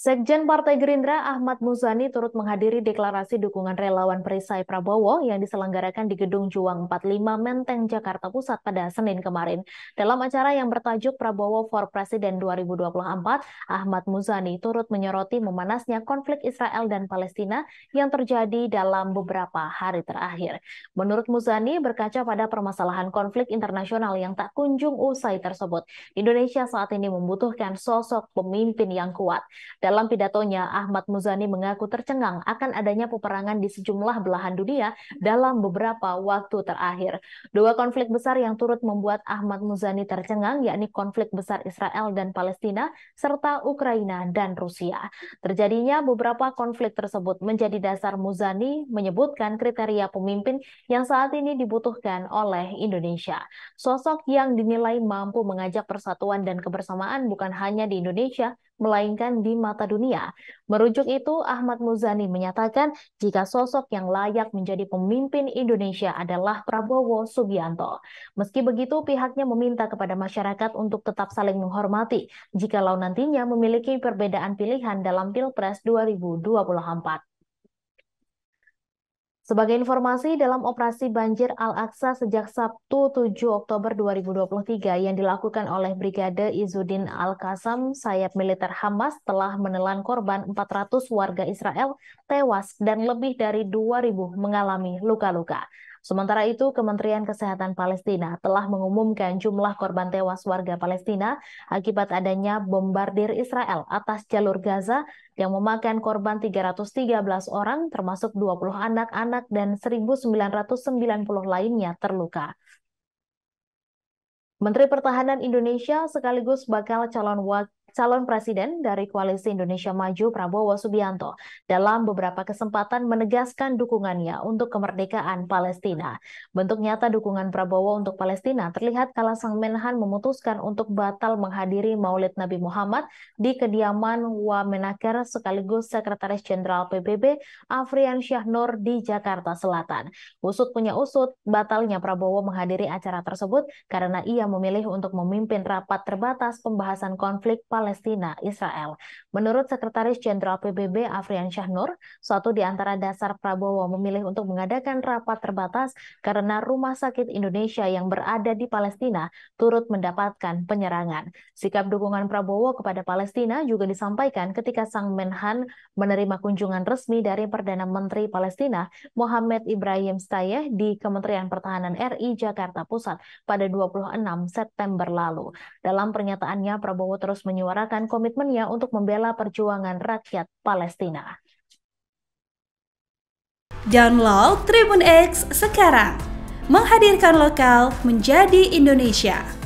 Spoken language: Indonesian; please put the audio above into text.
Sekjen Partai Gerindra Ahmad Muzani turut menghadiri deklarasi dukungan relawan perisai Prabowo yang diselenggarakan di Gedung Juang 45 Menteng, Jakarta Pusat pada Senin kemarin. Dalam acara yang bertajuk Prabowo for Presiden 2024, Ahmad Muzani turut menyoroti memanasnya konflik Israel dan Palestina yang terjadi dalam beberapa hari terakhir. Menurut Muzani, berkaca pada permasalahan konflik internasional yang tak kunjung usai tersebut, Indonesia saat ini membutuhkan sosok pemimpin yang kuat. Dalam pidatonya, Ahmad Muzani mengaku tercengang akan adanya peperangan di sejumlah belahan dunia dalam beberapa waktu terakhir. Dua konflik besar yang turut membuat Ahmad Muzani tercengang yakni konflik besar Israel dan Palestina serta Ukraina dan Rusia. Terjadinya beberapa konflik tersebut menjadi dasar Muzani menyebutkan kriteria pemimpin yang saat ini dibutuhkan oleh Indonesia. Sosok yang dinilai mampu mengajak persatuan dan kebersamaan bukan hanya di Indonesia, melainkan di mata dunia. Merujuk itu, Ahmad Muzani menyatakan jika sosok yang layak menjadi pemimpin Indonesia adalah Prabowo Subianto. Meski begitu, pihaknya meminta kepada masyarakat untuk tetap saling menghormati jikalau nantinya memiliki perbedaan pilihan dalam Pilpres 2024. Sebagai informasi, dalam operasi banjir Al-Aqsa sejak Sabtu 7 Oktober 2023 yang dilakukan oleh Brigade Izudin Al-Qasam, sayap militer Hamas telah menelan korban 400 warga Israel tewas dan lebih dari 2.000 mengalami luka-luka. Sementara itu, Kementerian Kesehatan Palestina telah mengumumkan jumlah korban tewas warga Palestina akibat adanya bombardir Israel atas jalur Gaza yang memakan korban 313 orang termasuk 20 anak-anak dan 1990 lainnya terluka. Menteri Pertahanan Indonesia sekaligus bakal calon wakil calon presiden dari Koalisi Indonesia Maju Prabowo Subianto dalam beberapa kesempatan menegaskan dukungannya untuk kemerdekaan Palestina. Bentuk nyata dukungan Prabowo untuk Palestina terlihat kala Sang Menhan memutuskan untuk batal menghadiri Maulid Nabi Muhammad di kediaman Wamenaker sekaligus Sekretaris Jenderal PBB Afrian Syahnur di Jakarta Selatan. Usut punya usut, batalnya Prabowo menghadiri acara tersebut karena ia memilih untuk memimpin rapat terbatas pembahasan konflik Palestina, Israel. Menurut Sekretaris Jenderal PBB Afrian Syahnur, suatu di antara dasar Prabowo memilih untuk mengadakan rapat terbatas karena Rumah Sakit Indonesia yang berada di Palestina turut mendapatkan penyerangan. Sikap dukungan Prabowo kepada Palestina juga disampaikan ketika sang Menhan menerima kunjungan resmi dari Perdana Menteri Palestina Muhammad Ibrahim Stayeh di Kementerian Pertahanan RI Jakarta Pusat pada 26 September lalu. Dalam pernyataannya, Prabowo terus menyuarakan menyuarakan komitmennya untuk membela perjuangan rakyat Palestina. Download Tribun X sekarang, menghadirkan lokal menjadi Indonesia.